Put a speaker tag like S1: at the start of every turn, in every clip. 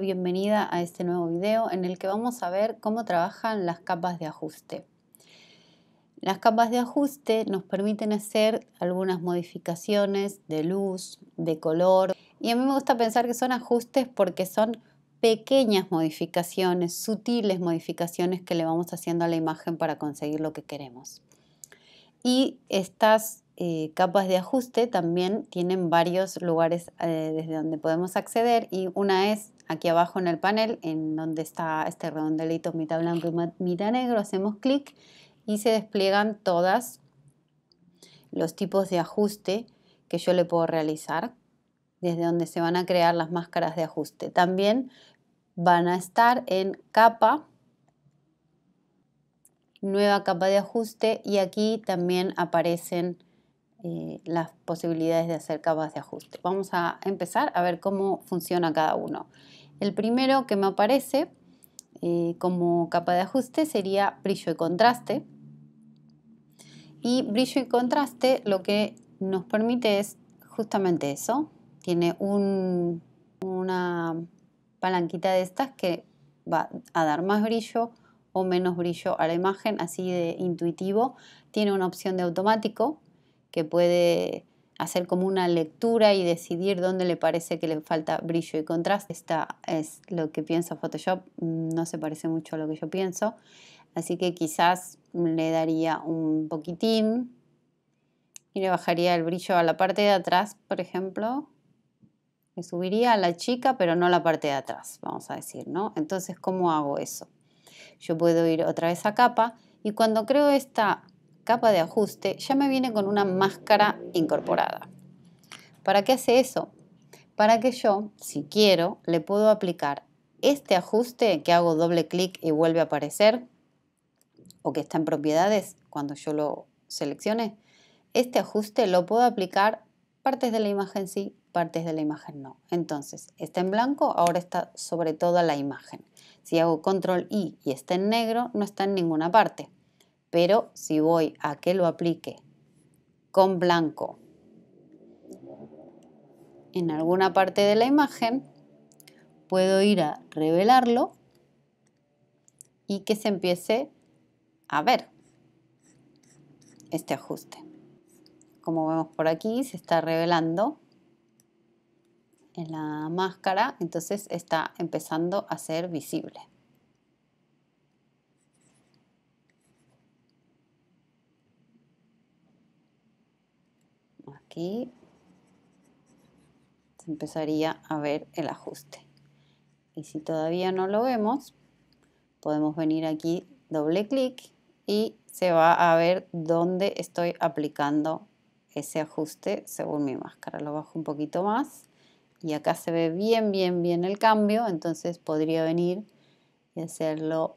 S1: Bienvenida a este nuevo video en el que vamos a ver cómo trabajan las capas de ajuste. Las capas de ajuste nos permiten hacer algunas modificaciones de luz, de color y a mí me gusta pensar que son ajustes porque son pequeñas modificaciones, sutiles modificaciones que le vamos haciendo a la imagen para conseguir lo que queremos. Y estas eh, capas de ajuste también tienen varios lugares eh, desde donde podemos acceder y una es aquí abajo en el panel, en donde está este redondelito mitad blanco y mitad negro, hacemos clic y se despliegan todas los tipos de ajuste que yo le puedo realizar, desde donde se van a crear las máscaras de ajuste. También van a estar en capa, nueva capa de ajuste y aquí también aparecen eh, las posibilidades de hacer capas de ajuste. Vamos a empezar a ver cómo funciona cada uno. El primero que me aparece eh, como capa de ajuste sería brillo y contraste. Y brillo y contraste lo que nos permite es justamente eso. Tiene una palanquita de estas que va a dar más brillo o menos brillo a la imagen, así de intuitivo. Tiene una opción de automático que puede hacer como una lectura y decidir dónde le parece que le falta brillo y contraste. Esta es lo que piensa Photoshop, mm, no se parece mucho a lo que yo pienso, así que quizás le daría un poquitín y le bajaría el brillo a la parte de atrás, por ejemplo. y subiría a la chica, pero no a la parte de atrás, vamos a decir, ¿no? Entonces, ¿cómo hago eso? Yo puedo ir otra vez a capa y cuando creo esta capa de ajuste ya me viene con una máscara incorporada. ¿Para qué hace eso? Para que yo, si quiero, le puedo aplicar este ajuste que hago doble clic y vuelve a aparecer, o que está en propiedades cuando yo lo seleccione, este ajuste lo puedo aplicar partes de la imagen sí, partes de la imagen no. Entonces, está en blanco, ahora está sobre toda la imagen. Si hago control I y está en negro, no está en ninguna parte. Pero si voy a que lo aplique con blanco en alguna parte de la imagen, puedo ir a revelarlo y que se empiece a ver este ajuste. Como vemos por aquí, se está revelando en la máscara, entonces está empezando a ser visible. y se empezaría a ver el ajuste. Y si todavía no lo vemos, podemos venir aquí, doble clic y se va a ver dónde estoy aplicando ese ajuste según mi máscara. Lo bajo un poquito más y acá se ve bien, bien, bien el cambio. Entonces podría venir y hacerlo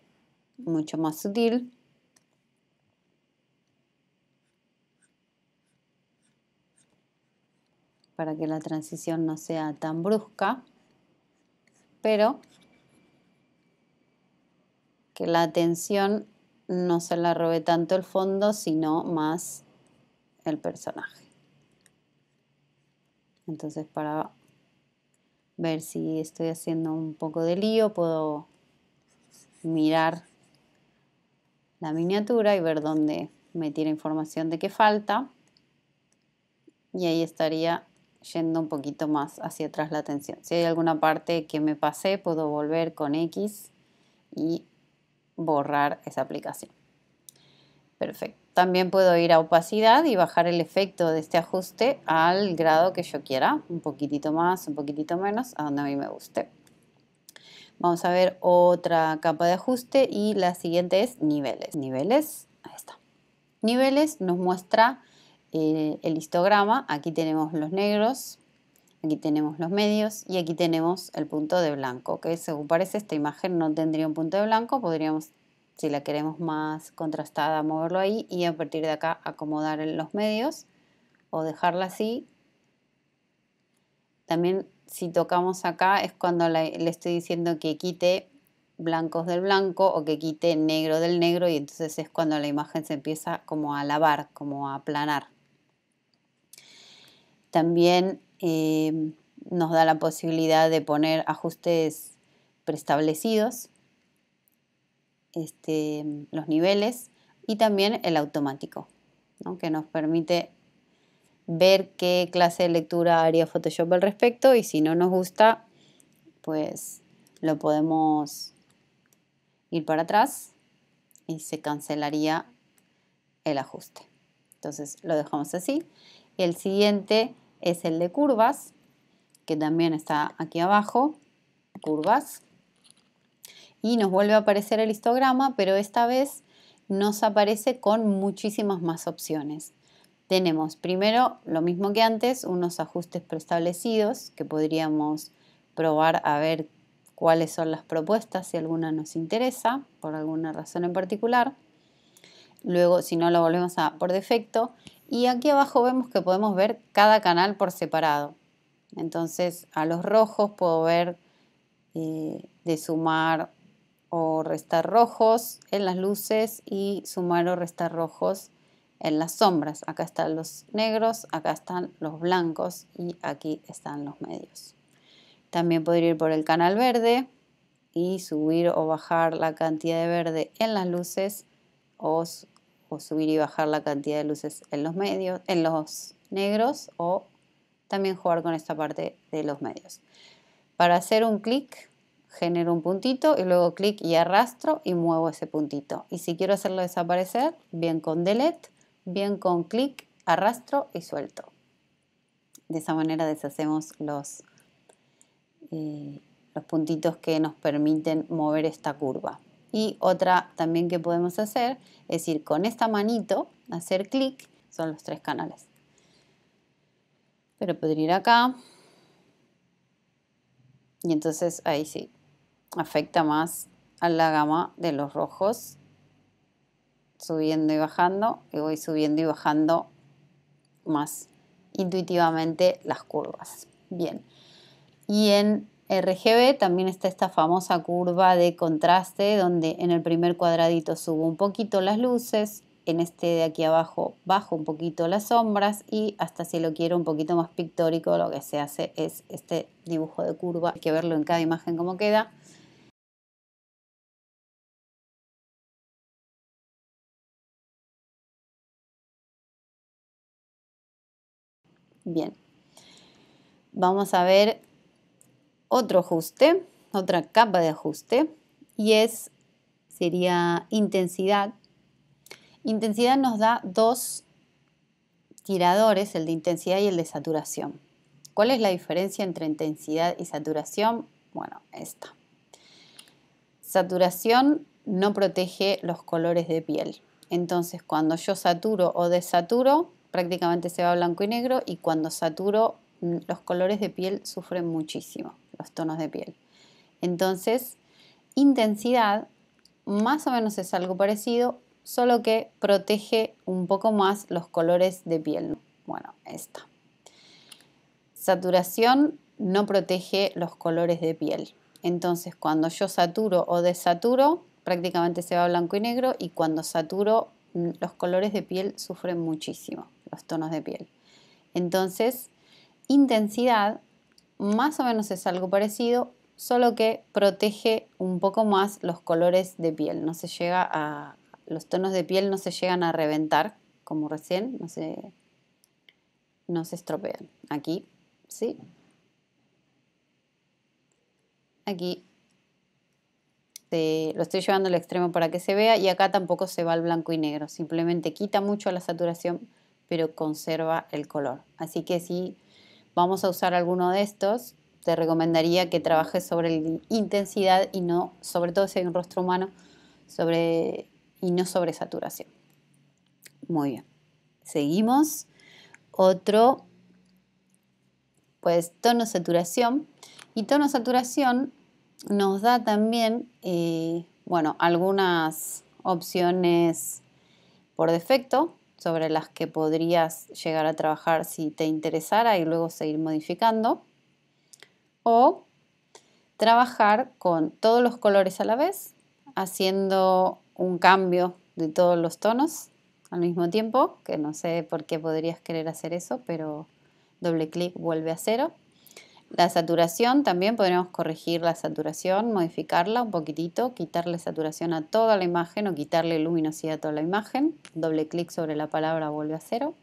S1: mucho más sutil para que la transición no sea tan brusca, pero que la atención no se la robe tanto el fondo, sino más el personaje. Entonces para ver si estoy haciendo un poco de lío, puedo mirar la miniatura y ver dónde me tira información de que falta. Y ahí estaría yendo un poquito más hacia atrás la atención. Si hay alguna parte que me pase puedo volver con X y borrar esa aplicación. Perfecto. También puedo ir a opacidad y bajar el efecto de este ajuste al grado que yo quiera, un poquitito más, un poquitito menos, a donde a mí me guste. Vamos a ver otra capa de ajuste y la siguiente es niveles. Niveles, ahí está. Niveles nos muestra eh, el histograma, aquí tenemos los negros, aquí tenemos los medios y aquí tenemos el punto de blanco, que según parece esta imagen no tendría un punto de blanco, podríamos, si la queremos más contrastada, moverlo ahí y a partir de acá acomodar los medios o dejarla así. También si tocamos acá es cuando le estoy diciendo que quite blancos del blanco o que quite negro del negro y entonces es cuando la imagen se empieza como a lavar, como a aplanar. También eh, nos da la posibilidad de poner ajustes preestablecidos, este, los niveles y también el automático, que nos permite ver qué clase de lectura haría Photoshop al respecto y si no nos gusta, pues lo podemos ir para atrás y se cancelaría el ajuste. Entonces lo dejamos así. El siguiente es el de curvas, que también está aquí abajo, curvas. Y nos vuelve a aparecer el histograma, pero esta vez nos aparece con muchísimas más opciones. Tenemos primero, lo mismo que antes, unos ajustes preestablecidos que podríamos probar a ver cuáles son las propuestas, si alguna nos interesa, por alguna razón en particular. Luego, si no, lo volvemos a por defecto. Y aquí abajo vemos que podemos ver cada canal por separado. Entonces a los rojos puedo ver eh, de sumar o restar rojos en las luces y sumar o restar rojos en las sombras. Acá están los negros, acá están los blancos y aquí están los medios. También podría ir por el canal verde y subir o bajar la cantidad de verde en las luces o o subir y bajar la cantidad de luces en los medios, en los negros o también jugar con esta parte de los medios. Para hacer un clic genero un puntito y luego clic y arrastro y muevo ese puntito. Y si quiero hacerlo desaparecer, bien con delete, bien con clic, arrastro y suelto. De esa manera deshacemos los, eh, los puntitos que nos permiten mover esta curva. Y otra también que podemos hacer es ir con esta manito, hacer clic, son los tres canales. Pero podría ir acá. Y entonces ahí sí, afecta más a la gama de los rojos. Subiendo y bajando. Y voy subiendo y bajando más intuitivamente las curvas. Bien. Y en RGB también está esta famosa curva de contraste donde en el primer cuadradito subo un poquito las luces, en este de aquí abajo bajo un poquito las sombras y hasta si lo quiero un poquito más pictórico lo que se hace es este dibujo de curva, hay que verlo en cada imagen como queda. Bien, vamos a ver otro ajuste, otra capa de ajuste y es sería intensidad. Intensidad nos da dos tiradores, el de intensidad y el de saturación. ¿Cuál es la diferencia entre intensidad y saturación? Bueno, esta. Saturación no protege los colores de piel. Entonces, cuando yo saturo o desaturo, prácticamente se va a blanco y negro y cuando saturo, mm, los colores de piel sufren muchísimo los tonos de piel. Entonces, intensidad más o menos es algo parecido, solo que protege un poco más los colores de piel. Bueno, esta. Saturación no protege los colores de piel. Entonces, cuando yo saturo o desaturo, prácticamente se va blanco y negro y cuando saturo, mm, los colores de piel sufren muchísimo, los tonos de piel. Entonces, intensidad más o menos es algo parecido, solo que protege un poco más los colores de piel. No se llega a. Los tonos de piel no se llegan a reventar, como recién, no se, no se estropean. Aquí, ¿sí? Aquí eh, lo estoy llevando al extremo para que se vea y acá tampoco se va al blanco y negro, simplemente quita mucho la saturación pero conserva el color. Así que sí vamos a usar alguno de estos, te recomendaría que trabajes sobre intensidad y no, sobre todo si hay un rostro humano, sobre, y no sobre saturación. Muy bien. Seguimos. Otro, pues tono saturación. Y tono saturación nos da también, eh, bueno, algunas opciones por defecto, sobre las que podrías llegar a trabajar si te interesara y luego seguir modificando. O trabajar con todos los colores a la vez, haciendo un cambio de todos los tonos al mismo tiempo, que no sé por qué podrías querer hacer eso, pero doble clic vuelve a cero. La saturación también podemos corregir la saturación, modificarla un poquitito, quitarle saturación a toda la imagen o quitarle luminosidad a toda la imagen. Doble clic sobre la palabra vuelve a cero.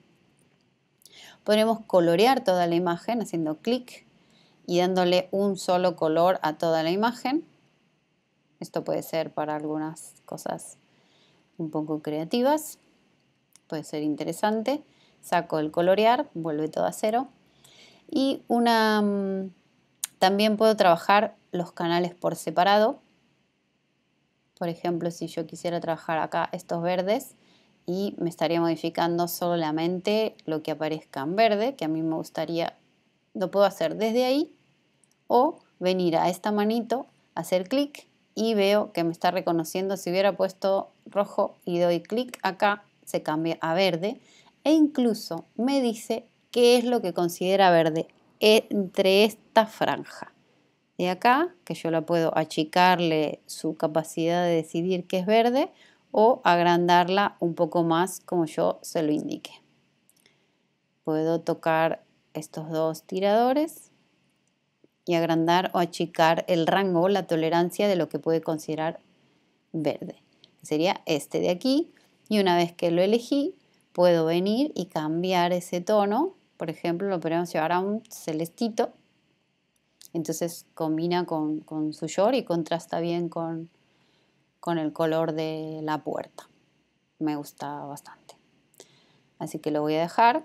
S1: Podemos colorear toda la imagen haciendo clic y dándole un solo color a toda la imagen. Esto puede ser para algunas cosas un poco creativas, puede ser interesante. Saco el colorear, vuelve todo a cero y una, mm, también puedo trabajar los canales por separado. Por ejemplo, si yo quisiera trabajar acá estos verdes y me estaría modificando solamente lo que aparezca en verde, que a mí me gustaría, lo puedo hacer desde ahí o venir a esta manito, hacer clic y veo que me está reconociendo si hubiera puesto rojo y doy clic acá, se cambia a verde e incluso me dice qué es lo que considera verde entre esta franja de acá, que yo la puedo achicarle su capacidad de decidir que es verde o agrandarla un poco más como yo se lo indique. Puedo tocar estos dos tiradores y agrandar o achicar el rango la tolerancia de lo que puede considerar verde. Sería este de aquí y una vez que lo elegí puedo venir y cambiar ese tono por ejemplo, lo podemos llevar a un celestito. Entonces combina con, con su short y contrasta bien con, con el color de la puerta. Me gusta bastante. Así que lo voy a dejar.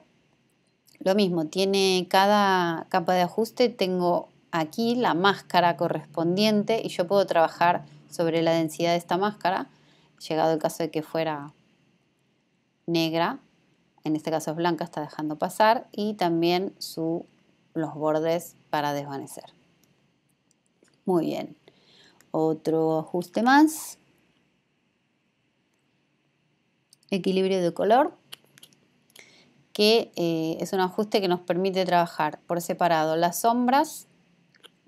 S1: Lo mismo, tiene cada capa de ajuste, tengo aquí la máscara correspondiente y yo puedo trabajar sobre la densidad de esta máscara, llegado el caso de que fuera negra, en este caso es blanca, está dejando pasar, y también los bordes para desvanecer. Muy bien, otro ajuste más. Equilibrio de color, que eh, es un ajuste que nos permite trabajar por separado las sombras,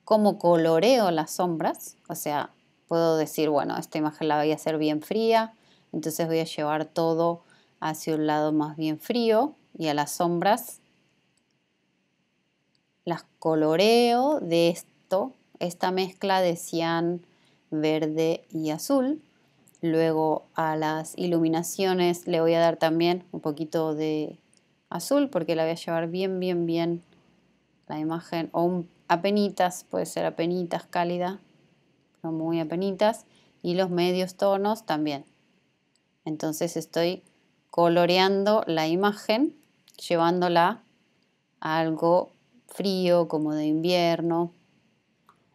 S1: cómo coloreo las sombras, o sea, puedo decir, bueno, esta imagen la voy a hacer bien fría, entonces voy a llevar todo hacia un lado más bien frío y a las sombras las coloreo de esto, esta mezcla de cian, verde y azul. Luego a las iluminaciones le voy a dar también un poquito de azul porque la voy a llevar bien, bien, bien la imagen. O un, apenitas, puede ser apenitas cálida, pero muy apenitas. Y los medios tonos también. Entonces estoy coloreando la imagen, llevándola a algo frío, como de invierno,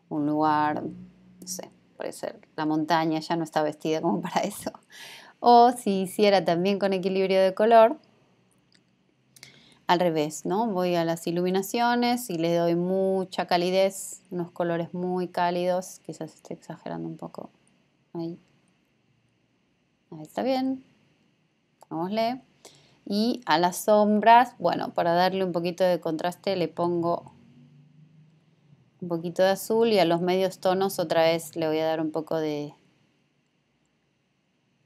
S1: un lugar, no sé, puede ser la montaña, ya no está vestida como para eso. O si hiciera también con equilibrio de color, al revés, ¿no? Voy a las iluminaciones y le doy mucha calidez, unos colores muy cálidos, quizás esté exagerando un poco ahí. Ahí está bien. Y a las sombras, bueno, para darle un poquito de contraste le pongo un poquito de azul y a los medios tonos otra vez le voy a dar un poco de,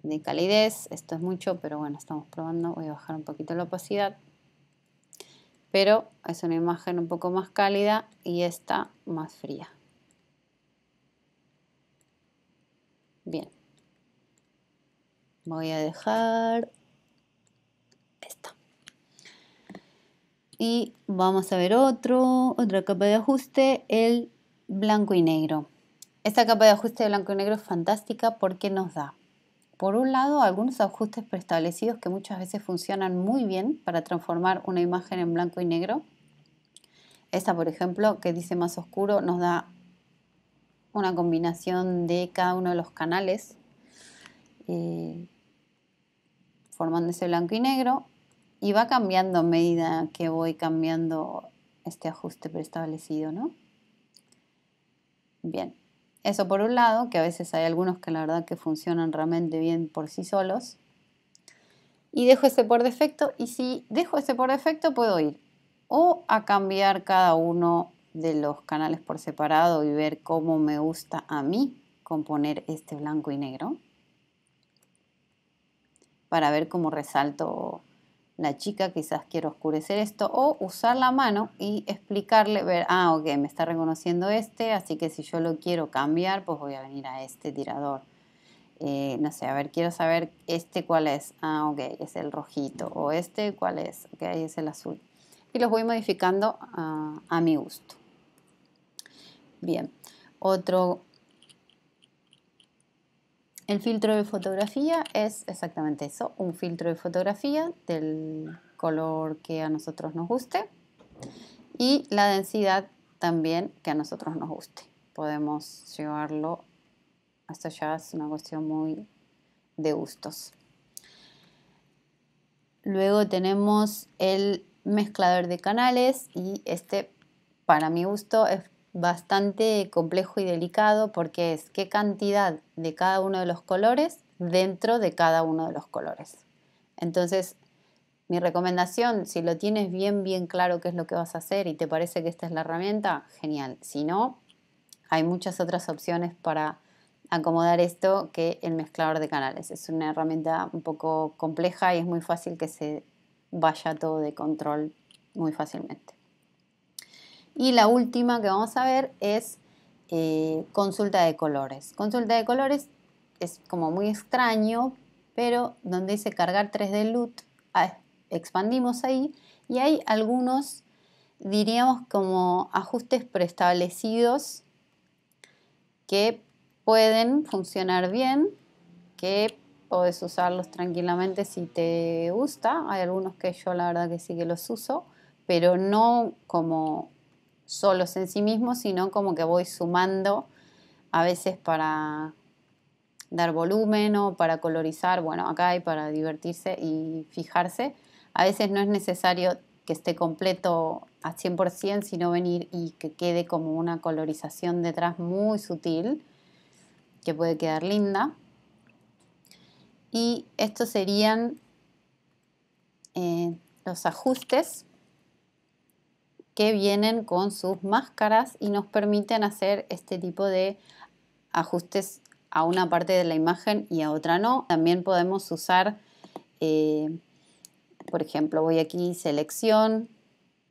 S1: de calidez. Esto es mucho, pero bueno, estamos probando. Voy a bajar un poquito la opacidad. Pero es una imagen un poco más cálida y esta más fría. Bien. Voy a dejar y vamos a ver otro, otra capa de ajuste, el blanco y negro. Esta capa de ajuste de blanco y negro es fantástica porque nos da, por un lado, algunos ajustes preestablecidos que muchas veces funcionan muy bien para transformar una imagen en blanco y negro. Esta, por ejemplo, que dice más oscuro, nos da una combinación de cada uno de los canales, eh, formando ese blanco y negro y va cambiando a medida que voy cambiando este ajuste preestablecido, ¿no? Bien, eso por un lado, que a veces hay algunos que la verdad que funcionan realmente bien por sí solos. Y dejo ese por defecto y si dejo ese por defecto puedo ir o a cambiar cada uno de los canales por separado y ver cómo me gusta a mí componer este blanco y negro para ver cómo resalto la chica, quizás quiero oscurecer esto, o usar la mano y explicarle, ver, ah, ok, me está reconociendo este, así que si yo lo quiero cambiar, pues voy a venir a este tirador. Eh, no sé, a ver, quiero saber este cuál es, ah, ok, es el rojito, o este cuál es, ok, es el azul. Y los voy modificando a mi gusto. Bien, otro el filtro de fotografía es exactamente eso, un filtro de fotografía del color que a nosotros nos guste y la densidad también que a nosotros nos guste. Podemos llevarlo hasta allá, es una cuestión muy de gustos. Luego tenemos el mezclador de canales y este para mi gusto es bastante complejo y delicado porque es qué cantidad de cada uno de los colores dentro de cada uno de los colores. Entonces, mi recomendación, si lo tienes bien, bien claro qué es lo que vas a hacer y te parece que esta es la herramienta, genial. Si no, hay muchas otras opciones para acomodar esto que el mezclador de canales. Es una herramienta un poco compleja y es muy fácil que se vaya todo de control muy fácilmente. Y la última que vamos a ver es eh, consulta de colores. Consulta de colores es como muy extraño, pero donde dice cargar 3D LUT, ah, expandimos ahí y hay algunos, diríamos, como ajustes preestablecidos que pueden funcionar bien, que puedes usarlos tranquilamente si te gusta. Hay algunos que yo la verdad que sí que los uso, pero no como solos en sí mismos, sino como que voy sumando a veces para dar volumen o para colorizar, bueno, acá hay para divertirse y fijarse. A veces no es necesario que esté completo a 100%, sino venir y que quede como una colorización detrás muy sutil, que puede quedar linda. Y estos serían eh, los ajustes que vienen con sus máscaras y nos permiten hacer este tipo de ajustes a una parte de la imagen y a otra no. También podemos usar, eh, por ejemplo, voy aquí selección,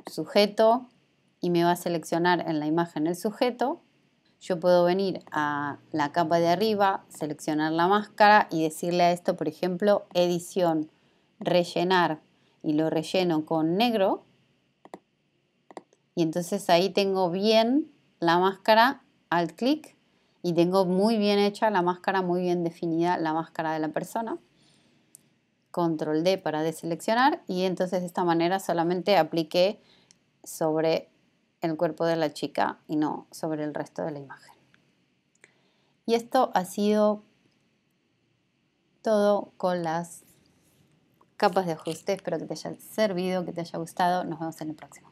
S1: sujeto y me va a seleccionar en la imagen el sujeto. Yo puedo venir a la capa de arriba, seleccionar la máscara y decirle a esto, por ejemplo, edición, rellenar y lo relleno con negro y entonces ahí tengo bien la máscara, al clic, y tengo muy bien hecha la máscara, muy bien definida la máscara de la persona. Control D para deseleccionar y entonces de esta manera solamente apliqué sobre el cuerpo de la chica y no sobre el resto de la imagen. Y esto ha sido todo con las capas de ajuste. Espero que te haya servido, que te haya gustado. Nos vemos en el próximo.